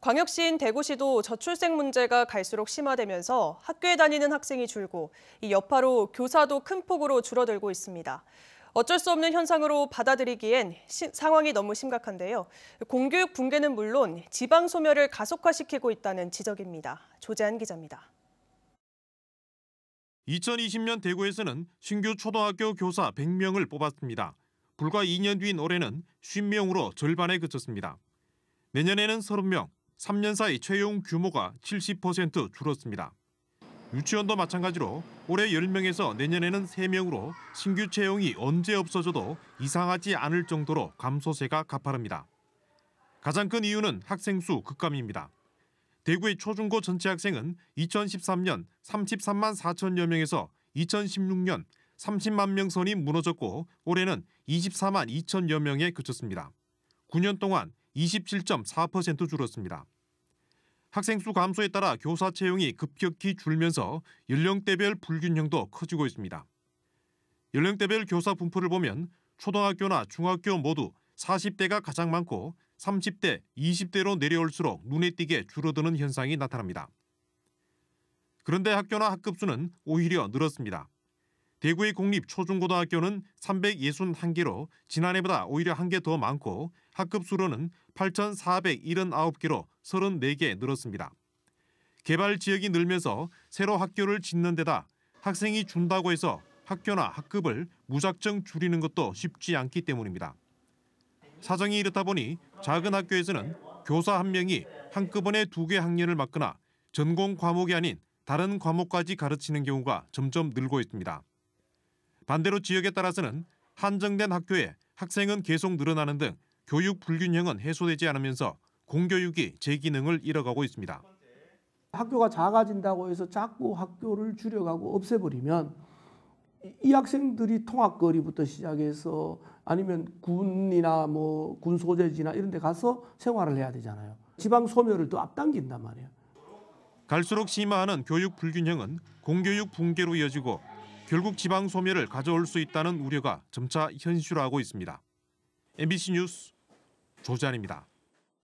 광역시인 대구시도 저출생 문제가 갈수록 심화되면서 학교에 다니는 학생이 줄고 이 여파로 교사도 큰 폭으로 줄어들고 있습니다. 어쩔 수 없는 현상으로 받아들이기엔 시, 상황이 너무 심각한데요. 공교육 붕괴는 물론 지방 소멸을 가속화시키고 있다는 지적입니다. 조재한 기자입니다. 2020년 대구에서는 신규 초등학교 교사 100명을 뽑았습니다. 불과 2년 뒤인 올해는 50명으로 절반에 그쳤습니다. 내년에는 30명, 3년 사이 채용 규모가 70% 줄었습니다. 유치원도 마찬가지로 올해 10명에서 내년에는 3명으로 신규 채용이 언제 없어져도 이상하지 않을 정도로 감소세가 가파릅니다. 가장 큰 이유는 학생 수 급감입니다. 대구의 초중고 전체 학생은 2013년 33만 4천여 명에서 2016년 30만 명 선이 무너졌고 올해는 24만 2천여 명에 그쳤습니다. 9년 동안 27.4% 줄었습니다. 학생 수 감소에 따라 교사 채용이 급격히 줄면서 연령대별 불균형도 커지고 있습니다. 연령대별 교사 분포를 보면 초등학교나 중학교 모두 40대가 가장 많고 30대, 20대로 내려올수록 눈에 띄게 줄어드는 현상이 나타납니다. 그런데 학교나 학급 수는 오히려 늘었습니다. 대구의 공립 초중고등학교는 361개로 지난해보다 오히려 한 개 더 많고 학급 수로는 8,479개로 34개 늘었습니다. 개발 지역이 늘면서 새로 학교를 짓는 데다 학생이 준다고 해서 학교나 학급을 무작정 줄이는 것도 쉽지 않기 때문입니다. 사정이 이렇다 보니 작은 학교에서는 교사 한 명이 한꺼번에 두 개 학년을 맡거나 전공 과목이 아닌 다른 과목까지 가르치는 경우가 점점 늘고 있습니다. 반대로 지역에 따라서는 한정된 학교에 학생은 계속 늘어나는 등 교육 불균형은 해소되지 않으면서 공교육이 제 기능을 잃어가고 있습니다. 학교가 작아진다고 해서 자꾸 학교를 줄여가고 없애버리면 이 학생들이 통학거리부터 시작해서 아니면 군이나 뭐군 소재지나 이런 데 가서 생활을 해야 되잖아요. 지방 소멸을 또 앞당긴단 말이에요. 갈수록 심화하는 교육 불균형은 공교육 붕괴로 이어지고 결국 지방 소멸을 가져올 수 있다는 우려가 점차 현실화하고 있습니다. MBC 뉴스 조재환입니다.